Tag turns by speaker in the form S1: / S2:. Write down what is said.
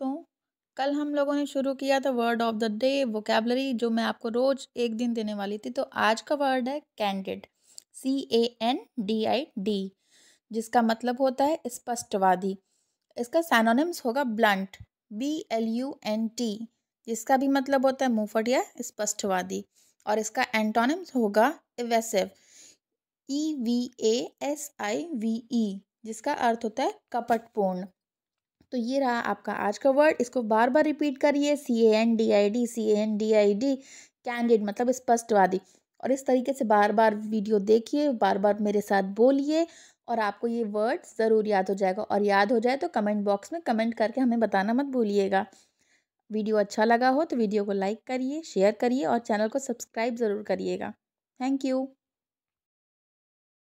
S1: दोस्तों कल हम लोगों ने शुरू किया था word of the day vocabulary जो मैं आपको रोज़ एक दिन देने वाली थी तो आज का वर्ड है candid C A N D I D जिसका मतलब होता है स्पष्टवादी इसका सैनोनिम्स होगा blunt B L U N T जिसका भी मतलब होता है मुफट या स्पष्टवादी और इसका एंटोनिम्स होगा evasive E V A S I V E जिसका अर्थ होता है कपटपूर्ण तो ये रहा आपका आज का वर्ड इसको बार बार रिपीट करिए C A N D I D C A N D I D candid मतलब स्पष्टवादी और इस तरीके से बार बार वीडियो देखिए बार बार मेरे साथ बोलिए और आपको ये वर्ड ज़रूर याद हो जाएगा और याद हो जाए तो कमेंट बॉक्स में कमेंट करके हमें बताना मत भूलिएगा वीडियो अच्छा लगा हो तो वीडियो को लाइक करिए शेयर करिए और चैनल को सब्सक्राइब ज़रूर करिएगा थैंक यू